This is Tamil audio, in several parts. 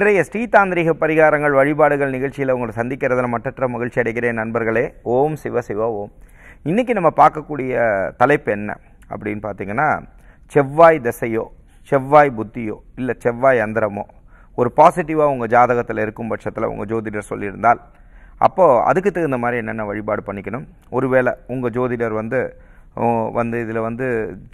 இன்றைய ஸ்ரீதாந்திரிக பரிகாரங்கள் வழிபாடுகள் நிகழ்ச்சியில் உங்களை சந்திக்கிறதுல மற்றற்ற மகிழ்ச்சி அடைகிறேன் நண்பர்களே ஓம் சிவ சிவ ஓம் இன்றைக்கி நம்ம பார்க்கக்கூடிய தலைப்பு என்ன அப்படின்னு பார்த்தீங்கன்னா செவ்வாய் திசையோ செவ்வாய் புத்தியோ இல்லை செவ்வாய் அந்திரமோ ஒரு பாசிட்டிவாக உங்கள் ஜாதகத்தில் இருக்கும் பட்சத்தில் உங்கள் ஜோதிடர் சொல்லியிருந்தால் அப்போது அதுக்கு தகுந்த மாதிரி என்னென்ன வழிபாடு பண்ணிக்கணும் ஒருவேளை உங்கள் ஜோதிடர் வந்து வந்து இதில் வந்து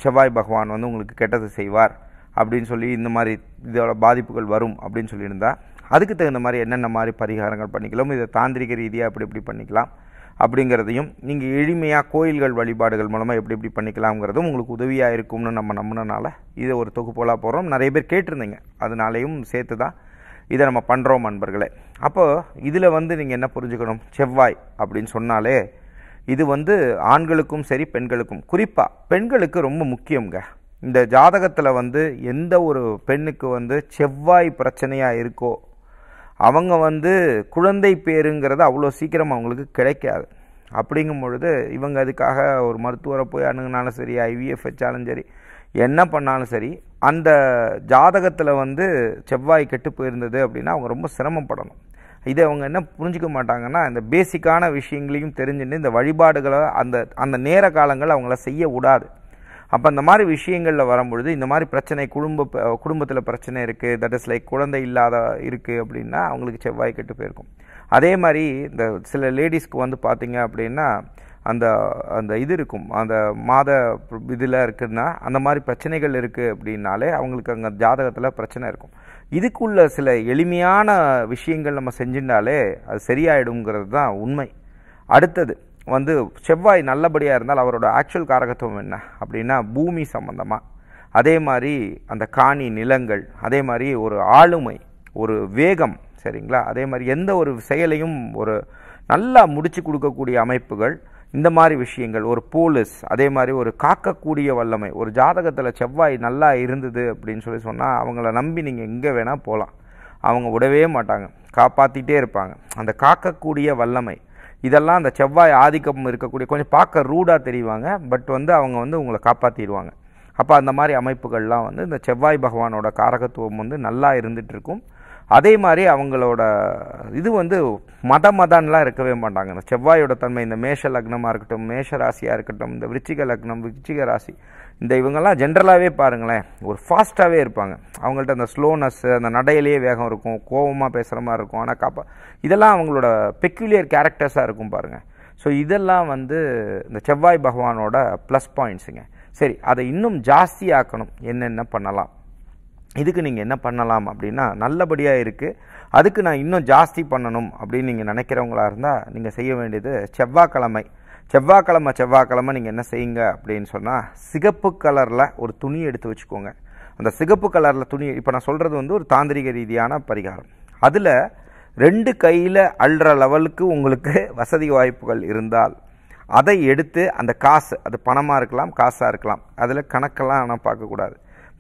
செவ்வாய் பகவான் வந்து உங்களுக்கு கெட்டது செய்வார் அப்படின்னு சொல்லி இந்த மாதிரி இதோட பாதிப்புகள் வரும் அப்படின்னு சொல்லியிருந்தா அதுக்கு தகுந்த மாதிரி என்னென்ன மாதிரி பரிகாரங்கள் பண்ணிக்கலாம் இதை தாந்திரிக ரீதியாக எப்படி எப்படி பண்ணிக்கலாம் அப்படிங்கிறதையும் நீங்கள் எளிமையாக கோயில்கள் வழிபாடுகள் மூலமாக எப்படி எப்படி பண்ணிக்கலாம்ங்கிறதும் உங்களுக்கு உதவியாக இருக்கும்னு நம்ம நம்பினனால இதை ஒரு தொகுப்போலாக போகிறோம் நிறைய பேர் கேட்டிருந்தீங்க அதனாலையும் சேர்த்து தான் இதை நம்ம பண்ணுறோம் நண்பர்களே அப்போது இதில் வந்து நீங்கள் என்ன புரிஞ்சுக்கணும் செவ்வாய் அப்படின்னு சொன்னாலே இது வந்து ஆண்களுக்கும் சரி பெண்களுக்கும் குறிப்பாக பெண்களுக்கு ரொம்ப முக்கியங்க இந்த ஜாதகத்தில் வந்து எந்த ஒரு பெண்ணுக்கு வந்து செவ்வாய் பிரச்சனையாக இருக்கோ அவங்க வந்து குழந்தை பேருங்கிறது அவ்வளோ சீக்கிரம் அவங்களுக்கு கிடைக்காது அப்படிங்கும் பொழுது இவங்க அதுக்காக ஒரு மருத்துவரை போய் அணுகுனாலும் சரி ஐவிஎஃப் வச்சாலும் சரி என்ன பண்ணாலும் சரி அந்த ஜாதகத்தில் வந்து செவ்வாய் கெட்டு போயிருந்தது அப்படின்னா அவங்க ரொம்ப சிரமப்படணும் இதை அவங்க என்ன புரிஞ்சிக்க மாட்டாங்கன்னா இந்த பேசிக்கான விஷயங்களையும் தெரிஞ்சுட்டு இந்த வழிபாடுகளை அந்த அந்த நேர காலங்கள் அவங்கள செய்ய விடாது அப்போ இந்த மாதிரி விஷயங்களில் வரும்பொழுது இந்த மாதிரி பிரச்சனை குடும்ப குடும்பத்தில் பிரச்சனை இருக்குது தட் இஸ் லைக் குழந்தை இல்லாத இருக்குது அப்படின்னா அவங்களுக்கு செவ்வாய் கெட்டு போயிருக்கும் அதே மாதிரி இந்த சில லேடிஸ்க்கு வந்து பார்த்திங்க அப்படின்னா அந்த அந்த இது இருக்கும் அந்த மாத இதில் இருக்குதுன்னா அந்த மாதிரி பிரச்சனைகள் இருக்குது அப்படின்னாலே அவங்களுக்கு அங்கே ஜாதகத்தில் பிரச்சனை இருக்கும் இதுக்குள்ள சில எளிமையான விஷயங்கள் நம்ம செஞ்சுட்டாலே அது சரியாயிடுங்கிறது தான் உண்மை அடுத்தது வந்து செவ்வாய் நல்லபடியாக இருந்தால் அவரோட ஆக்சுவல் காரகத்துவம் என்ன அப்படின்னா பூமி சம்மந்தமாக அதே மாதிரி அந்த காணி நிலங்கள் அதே மாதிரி ஒரு ஆளுமை ஒரு வேகம் சரிங்களா அதே மாதிரி எந்த ஒரு செயலையும் ஒரு நல்லா முடிச்சு கொடுக்கக்கூடிய அமைப்புகள் இந்த மாதிரி விஷயங்கள் ஒரு போலீஸ் அதே மாதிரி ஒரு காக்கக்கூடிய வல்லமை ஒரு ஜாதகத்தில் செவ்வாய் நல்லா இருந்தது அப்படின்னு சொல்லி சொன்னால் அவங்கள நம்பி நீங்கள் எங்கே வேணால் போகலாம் அவங்க விடவே மாட்டாங்க காப்பாற்றிட்டே இருப்பாங்க அந்த காக்கக்கூடிய வல்லமை இதெல்லாம் அந்த செவ்வாய் ஆதிக்கம் இருக்கக்கூடிய கொஞ்சம் பார்க்க ரூடாக தெரிவாங்க பட் வந்து அவங்க வந்து உங்களை காப்பாற்றிடுவாங்க அப்போ அந்த மாதிரி அமைப்புகள்லாம் வந்து இந்த செவ்வாய் பகவானோட காரகத்துவம் வந்து நல்லா இருந்துகிட்ருக்கும் அதே மாதிரி அவங்களோட இது வந்து மத மதான்லாம் இருக்கவே மாட்டாங்க இந்த செவ்வாயோட தன்மை இந்த மேஷ லக்னமாக இருக்கட்டும் மேஷ ராசியாக இருக்கட்டும் இந்த விருச்சிக லக்னம் விருச்சிக ராசி இந்த இவங்கெல்லாம் ஜென்ரலாகவே பாருங்களேன் ஒரு ஃபாஸ்ட்டாகவே இருப்பாங்க அவங்கள்ட்ட அந்த ஸ்லோனஸ் அந்த நடையிலேயே வேகம் இருக்கும் கோபமாக பேசுகிற மாதிரி இருக்கும் ஆனால் காப்பா இதெல்லாம் அவங்களோட பெக்யூலியர் கேரக்டர்ஸாக இருக்கும் பாருங்கள் ஸோ இதெல்லாம் வந்து இந்த செவ்வாய் பகவானோட ப்ளஸ் பாயிண்ட்ஸுங்க சரி அதை இன்னும் ஜாஸ்தியாக்கணும் என்னென்ன பண்ணலாம் இதுக்கு நீங்கள் என்ன பண்ணலாம் அப்படின்னா நல்லபடியாக இருக்குது அதுக்கு நான் இன்னும் ஜாஸ்தி பண்ணணும் அப்படின்னு நீங்கள் நினைக்கிறவங்களா இருந்தால் நீங்கள் செய்ய வேண்டியது செவ்வாய்க்கிழமை செவ்வாய்க்கிழமை செவ்வாய்க்கிழமை நீங்கள் என்ன செய்யுங்க அப்படின்னு சொன்னால் சிகப்பு கலரில் ஒரு துணி எடுத்து வச்சுக்கோங்க அந்த சிகப்பு கலரில் துணி இப்போ நான் சொல்கிறது வந்து ஒரு தாந்திரிக ரீதியான பரிகாரம் அதில் ரெண்டு கையில் அள்ளுற லெவலுக்கு உங்களுக்கு வசதி வாய்ப்புகள் இருந்தால் அதை எடுத்து அந்த காசு அது பணமாக இருக்கலாம் காசாக இருக்கலாம் அதில் கணக்கெல்லாம் ஆனால் பார்க்கக்கூடாது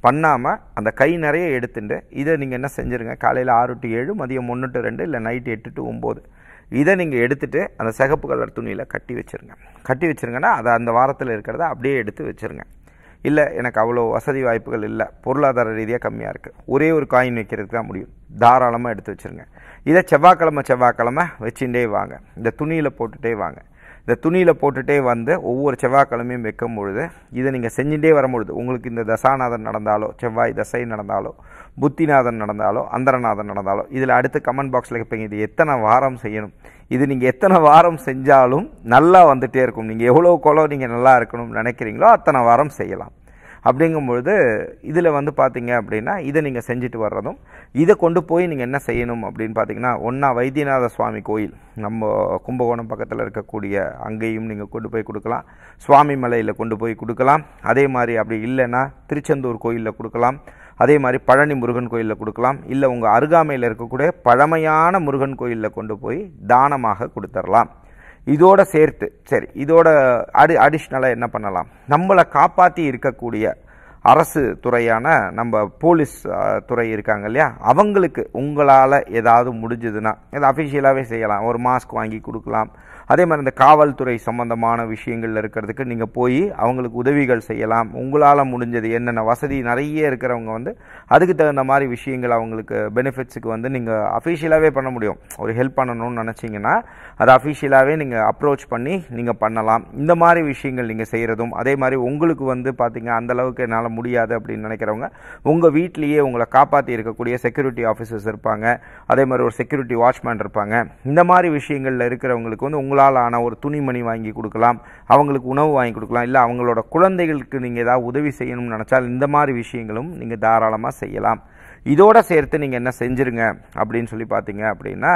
பண்ணாமல் அந்த கை நிறைய எடுத்துட்டு இதை நீங்கள் என்ன செஞ்சுருங்க காலையில் ஆறு டு ஏழு மதியம் ஒன்று டு ரெண்டு இல்லை நைட்டு எட்டு டு ஒம்பது இதை நீங்கள் எடுத்துகிட்டு அந்த சிகப்பு கலர் துணியில் கட்டி வச்சுருங்க கட்டி வச்சுருங்கன்னா அதை அந்த வாரத்தில் இருக்கிறத அப்படியே எடுத்து வச்சுருங்க இல்லை எனக்கு அவ்வளோ வசதி வாய்ப்புகள் இல்லை பொருளாதார ரீதியாக கம்மியாக இருக்குது ஒரே ஒரு காயின் வைக்கிறதுக்கு தான் முடியும் தாராளமாக எடுத்து வச்சுருங்க இதை செவ்வாய்க்கிழமை செவ்வாய்க்கிழமை வச்சுட்டே வாங்க இந்த துணியில் போட்டுகிட்டே வாங்க இந்த துணியில் போட்டுகிட்டே வந்து ஒவ்வொரு செவ்வாய்க்கிழமையும் வைக்கும் பொழுது இதை நீங்கள் செஞ்சுட்டே வரும்பொழுது உங்களுக்கு இந்த தசாநாதன் நடந்தாலோ செவ்வாய் தசை நடந்தாலோ புத்திநாதன் நடந்தாலோ அந்தரநாதன் நடந்தாலோ இதில் அடுத்து கமெண்ட் பாக்ஸில் கேட்பீங்க இது எத்தனை வாரம் செய்யணும் இது நீங்கள் எத்தனை வாரம் செஞ்சாலும் நல்லா வந்துகிட்டே இருக்கும் நீங்கள் எவ்வளோ குளம் நீங்கள் நல்லா இருக்கணும்னு நினைக்கிறீங்களோ அத்தனை வாரம் செய்யலாம் அப்படிங்கும்பொழுது இதில் வந்து பார்த்தீங்க அப்படின்னா இதை நீங்கள் செஞ்சுட்டு வர்றதும் இதை கொண்டு போய் நீங்கள் என்ன செய்யணும் அப்படின்னு பார்த்தீங்கன்னா ஒன்றா வைத்தியநாத சுவாமி கோயில் நம்ம கும்பகோணம் பக்கத்தில் இருக்கக்கூடிய அங்கேயும் நீங்கள் கொண்டு போய் கொடுக்கலாம் சுவாமி மலையில் கொண்டு போய் கொடுக்கலாம் அதே மாதிரி அப்படி இல்லைன்னா திருச்செந்தூர் கோயிலில் கொடுக்கலாம் அதே மாதிரி பழனி முருகன் கோயிலில் கொடுக்கலாம் இல்லை உங்கள் அருகாமையில் இருக்கக்கூடிய பழமையான முருகன் கோயிலில் கொண்டு போய் தானமாக கொடுத்துடலாம் இதோட சேர்த்து சரி இதோட அடி அடிஷ்னலாக என்ன பண்ணலாம் நம்மளை காப்பாற்றி இருக்கக்கூடிய அரசு துறையான நம்ம போலீஸ் துறை இருக்காங்க இல்லையா அவங்களுக்கு உங்களால் ஏதாவது முடிஞ்சதுன்னா இதை அஃபிஷியலாகவே செய்யலாம் ஒரு மாஸ்க் வாங்கி கொடுக்கலாம் அதே மாதிரி இந்த காவல்துறை சம்பந்தமான விஷயங்கள் இருக்கிறதுக்கு நீங்கள் போய் அவங்களுக்கு உதவிகள் செய்யலாம் உங்களால் முடிஞ்சது என்னென்ன வசதி நிறைய இருக்கிறவங்க வந்து அதுக்கு தகுந்த மாதிரி விஷயங்கள் அவங்களுக்கு பெனிஃபிட்ஸுக்கு வந்து நீங்கள் அஃபீஷியலாகவே பண்ண முடியும் ஒரு ஹெல்ப் பண்ணணும்னு நினச்சிங்கன்னா அதை அஃபீஷியலாகவே நீங்கள் அப்ரோச் பண்ணி நீங்கள் பண்ணலாம் இந்த மாதிரி விஷயங்கள் நீங்கள் செய்கிறதும் அதே மாதிரி உங்களுக்கு வந்து பார்த்திங்க அந்தளவுக்கு என்னால் முடியாது அப்படின்னு நினைக்கிறவங்க உங்கள் வீட்லேயே உங்களை காப்பாற்றி இருக்கக்கூடிய செக்யூரிட்டி ஆஃபீஸர்ஸ் இருப்பாங்க அதே மாதிரி ஒரு செக்யூரிட்டி வாட்ச்மேன் இருப்பாங்க இந்த மாதிரி விஷயங்களில் இருக்கிறவங்களுக்கு வந்து உங்களுக்கு உங்களால் ஆன ஒரு துணிமணி வாங்கி கொடுக்கலாம் அவங்களுக்கு உணவு வாங்கி கொடுக்கலாம் இல்லை அவங்களோட குழந்தைகளுக்கு நீங்கள் ஏதாவது உதவி செய்யணும்னு நினச்சால் இந்த மாதிரி விஷயங்களும் நீங்கள் தாராளமாக செய்யலாம் இதோட சேர்த்து நீங்கள் என்ன செஞ்சுருங்க அப்படின்னு சொல்லி பார்த்தீங்க அப்படின்னா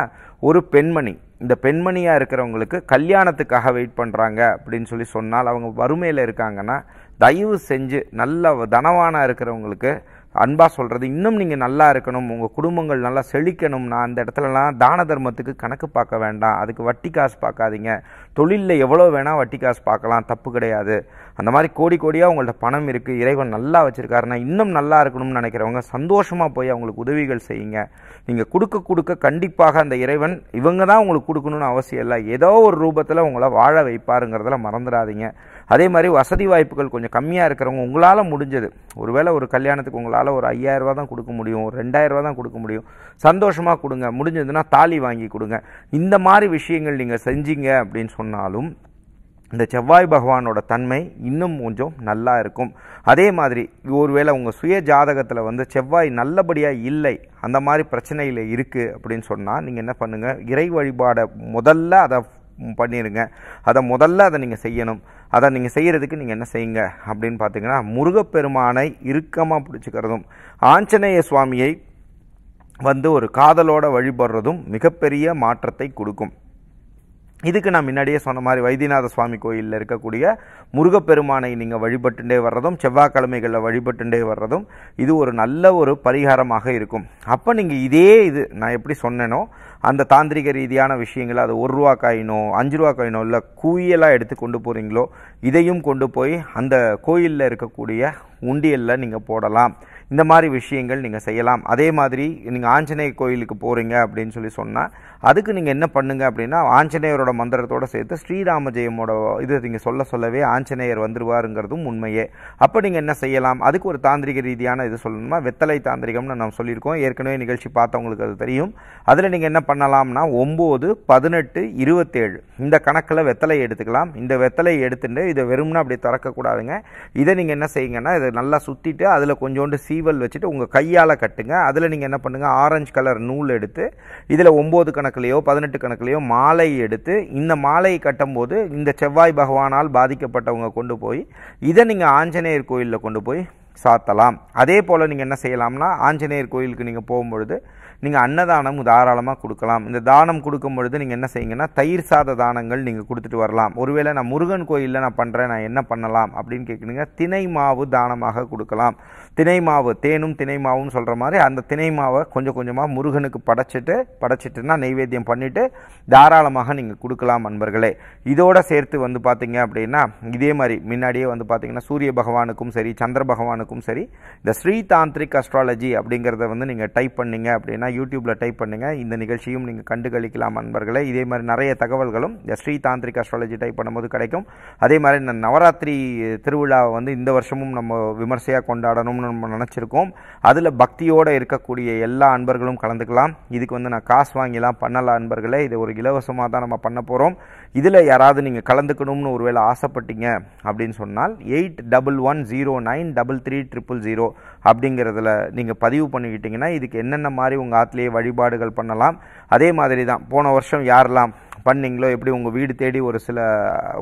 ஒரு பெண்மணி இந்த பெண்மணியாக இருக்கிறவங்களுக்கு கல்யாணத்துக்காக வெயிட் பண்ணுறாங்க அப்படின்னு சொல்லி சொன்னால் அவங்க வறுமையில் இருக்காங்கன்னா தயவு செஞ்சு நல்ல தனவானாக இருக்கிறவங்களுக்கு அன்பாக சொல்கிறது இன்னும் நீங்கள் நல்லா இருக்கணும் உங்கள் குடும்பங்கள் நல்லா செழிக்கணும் நான் அந்த இடத்துலலாம் தான தர்மத்துக்கு கணக்கு பார்க்க வேண்டாம் அதுக்கு வட்டி காசு பார்க்காதீங்க தொழிலில் எவ்வளோ வேணால் வட்டி காசு பார்க்கலாம் தப்பு கிடையாது அந்த மாதிரி கோடி கோடியாக உங்கள்ட்ட பணம் இருக்குது இறைவன் நல்லா வச்சுருக்காருன்னா இன்னும் நல்லா இருக்கணும்னு நினைக்கிறவங்க சந்தோஷமாக போய் அவங்களுக்கு உதவிகள் செய்யுங்க நீங்கள் கொடுக்க கொடுக்க கண்டிப்பாக அந்த இறைவன் இவங்க தான் உங்களுக்கு கொடுக்கணும்னு அவசியம் இல்லை ஏதோ ஒரு ரூபத்தில் உங்களை வாழ வைப்பாருங்கிறதெல்லாம் மறந்துடாதீங்க அதே மாதிரி வசதி வாய்ப்புகள் கொஞ்சம் கம்மியாக இருக்கிறவங்க உங்களால் முடிஞ்சது ஒருவேளை ஒரு கல்யாணத்துக்கு உங்களால் ஒரு ஐயாயிரரூவா தான் கொடுக்க முடியும் ஒரு ரெண்டாயிரரூவா தான் கொடுக்க முடியும் சந்தோஷமாக கொடுங்க முடிஞ்சதுன்னா தாலி வாங்கி கொடுங்க இந்த மாதிரி விஷயங்கள் நீங்கள் செஞ்சீங்க அப்படின்னு சொன்னாலும் இந்த செவ்வாய் பகவானோட தன்மை இன்னும் கொஞ்சம் நல்லா இருக்கும் அதே மாதிரி ஒருவேளை உங்கள் சுய ஜாதகத்தில் வந்து செவ்வாய் நல்லபடியாக இல்லை அந்த மாதிரி பிரச்சனையில் இருக்குது அப்படின்னு சொன்னால் நீங்கள் என்ன பண்ணுங்கள் இறை வழிபாடை முதல்ல அதை பண்ணிடுங்க அதை முதல்ல அதை நீங்கள் செய்யணும் அதை நீங்கள் செய்கிறதுக்கு நீங்கள் என்ன செய்யுங்க அப்படின்னு பார்த்தீங்கன்னா முருகப்பெருமானை இறுக்கமாக பிடிச்சிக்கிறதும் ஆஞ்சநேய சுவாமியை வந்து ஒரு காதலோட வழிபடுறதும் மிகப்பெரிய மாற்றத்தை கொடுக்கும் இதுக்கு நான் முன்னாடியே சொன்ன மாதிரி வைத்தியநாத சுவாமி கோயிலில் இருக்கக்கூடிய முருகப்பெருமானை நீங்கள் வழிபட்டுண்டே வர்றதும் செவ்வாய்க்கிழமைகளில் வழிபட்டுண்டே வர்றதும் இது ஒரு நல்ல ஒரு பரிகாரமாக இருக்கும் அப்போ நீங்கள் இதே இது நான் எப்படி சொன்னேனோ அந்த தாந்திரிக ரீதியான விஷயங்களை அது ஒரு ரூபா காயினோ அஞ்சு ரூபா காயினோ இல்லை குவியலாக எடுத்து கொண்டு போகிறீங்களோ இதையும் கொண்டு போய் அந்த கோயிலில் இருக்கக்கூடிய உண்டியலில் நீங்கள் போடலாம் இந்த மாதிரி விஷயங்கள் நீங்கள் செய்யலாம் அதே மாதிரி நீங்கள் ஆஞ்சநேய கோயிலுக்கு போகிறீங்க அப்படின்னு சொல்லி சொன்னால் அதுக்கு நீங்கள் என்ன பண்ணுங்க அப்படின்னா ஆஞ்சநேயரோட மந்திரத்தோடு சேர்த்து ஸ்ரீராம ஜெயமோட இது நீங்கள் சொல்ல சொல்லவே ஆஞ்சநேயர் வந்துருவாருங்கிறதும் உண்மையே அப்போ நீங்கள் என்ன செய்யலாம் அதுக்கு ஒரு தாந்திரிக ரீதியான இது சொல்லணுமா வெத்தலை தாந்திரிகம்னு நான் சொல்லியிருக்கோம் ஏற்கனவே நிகழ்ச்சி பார்த்தவங்களுக்கு அது தெரியும் அதில் நீங்கள் என்ன பண்ணலாம்னா ஒம்பது பதினெட்டு இருபத்தேழு இந்த கணக்கில் வெத்தலை எடுத்துக்கலாம் இந்த வெத்தலை எடுத்துட்டு இதை வெறும்னா அப்படி திறக்கக்கூடாதுங்க இதை நீங்கள் என்ன செய்யுங்கன்னா இதை நல்லா சுற்றிட்டு அதில் கொஞ்சோண்டு சீவல் வச்சுட்டு உங்கள் கையால் கட்டுங்க அதில் நீங்கள் என்ன பண்ணுங்கள் ஆரஞ்சு கலர் நூல் எடுத்து இதில் ஒம்பது கணக்குலேயோ பதினெட்டு கணக்குலேயோ மாலை எடுத்து இந்த மாலையை கட்டும்போது இந்த செவ்வாய் பகவானால் பாதிக்கப்பட்டவங்க கொண்டு போய் இதை நீங்கள் ஆஞ்சநேயர் கோயிலில் கொண்டு போய் சாத்தலாம் அதே போல் நீங்கள் என்ன செய்யலாம்னா ஆஞ்சநேயர் கோயிலுக்கு நீங்கள் போகும்பொழுது நீங்கள் அன்னதானம் தாராளமாக கொடுக்கலாம் இந்த தானம் கொடுக்கும் பொழுது நீங்கள் என்ன செய்யுங்கன்னா தயிர் சாத தானங்கள் நீங்கள் கொடுத்துட்டு வரலாம் ஒருவேளை நான் முருகன் கோயிலில் நான் பண்ணுறேன் நான் என்ன பண்ணலாம் அப்படின்னு கேட்குறீங்க தினை மாவு தானமாக கொடுக்கலாம் தினை மாவு தேனும் தினை மாவுன்னு சொல்கிற மாதிரி அந்த தினை மாவை கொஞ்சம் கொஞ்சமாக முருகனுக்கு படைச்சிட்டு படைச்சிட்டுனா நைவேத்தியம் பண்ணிவிட்டு தாராளமாக நீங்கள் கொடுக்கலாம் அன்பர்களே இதோடு சேர்த்து வந்து பார்த்தீங்க அப்படின்னா இதே மாதிரி முன்னாடியே வந்து பார்த்தீங்கன்னா சூரிய பகவானுக்கும் சரி சந்திர பகவானுக்கும் இருக்கும் சரி இந்த ஸ்ரீ தாந்திரிக் அஸ்ட்ராலஜி அப்படிங்கிறத வந்து நீங்கள் டைப் பண்ணிங்க அப்படின்னா யூடியூப்பில் டைப் பண்ணுங்கள் இந்த நிகழ்ச்சியும் நீங்கள் கண்டுகளிக்கலாம் நண்பர்களே இதே மாதிரி நிறைய தகவல்களும் இந்த ஸ்ரீ தாந்திரிக் அஸ்ட்ராலஜி டைப் பண்ணும்போது கிடைக்கும் அதே மாதிரி இந்த நவராத்திரி திருவிழாவை வந்து இந்த வருஷமும் நம்ம விமர்சையாக கொண்டாடணும்னு நம்ம நினச்சிருக்கோம் அதில் பக்தியோடு இருக்கக்கூடிய எல்லா அன்பர்களும் கலந்துக்கலாம் இதுக்கு வந்து நான் காசு வாங்கிலாம் பண்ணலாம் அன்பர்களே இது ஒரு இலவசமாக தான் நம்ம பண்ண போகிறோம் இதில் யாராவது நீங்கள் கலந்துக்கணும்னு ஒருவேளை ஆசைப்பட்டீங்க அப்படின்னு சொன்னால் eight double one zero nine double three triple zero அப்படிங்கிறதுல நீங்கள் பதிவு பண்ணிக்கிட்டிங்கன்னா இதுக்கு என்னென்ன மாதிரி உங்கள் ஆற்றுலேயே வழிபாடுகள் பண்ணலாம் அதே மாதிரி தான் போன வருஷம் யாரெல்லாம் பண்ணிங்களோ எப்படி உங்கள் வீடு தேடி ஒரு சில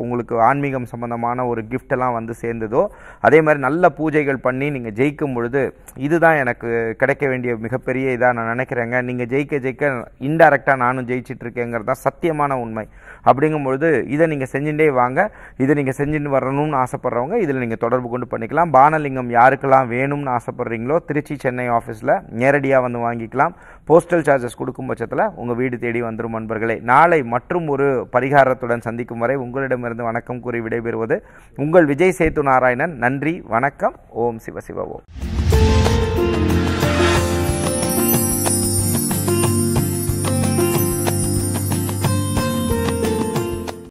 உங்களுக்கு ஆன்மீகம் சம்மந்தமான ஒரு கிஃப்டெல்லாம் வந்து சேர்ந்ததோ அதே மாதிரி நல்ல பூஜைகள் பண்ணி நீங்கள் ஜெயிக்கும் பொழுது இதுதான் எனக்கு கிடைக்க வேண்டிய மிகப்பெரிய இதாக நான் நினைக்கிறேங்க நீங்கள் ஜெயிக்க ஜெயிக்க இன்டைரக்டாக நானும் ஜெயிச்சிட்ருக்கேங்கிறது தான் சத்தியமான உண்மை அப்படிங்கும்பொழுது இதை நீங்கள் செஞ்சுட்டே வாங்க இதை நீங்கள் செஞ்சுட்டு வரணும்னு ஆசைப்பட்றவங்க இதில் நீங்கள் தொடர்பு கொண்டு பண்ணிக்கலாம் பானலிங்கம் யாருக்கெல்லாம் வேணும்னு ஆசைப்பட்றீங்களோ திருச்சி சென்னை ஆஃபீஸில் நேரடியாக வந்து வாங்கிக்கலாம் போஸ்டல் சார்ஜஸ் கொடுக்கும் பட்சத்தில் உங்கள் வீடு தேடி வந்துடும் நண்பர்களே நாளை மற்றும் ஒரு பரிகாரத்துடன் சந்திக்கும் வரை உங்களிடமிருந்து வணக்கம் கூறி விடைபெறுவது உங்கள் விஜய் சேத்து நாராயணன் நன்றி வணக்கம் ஓம் சிவசிவ ஓம்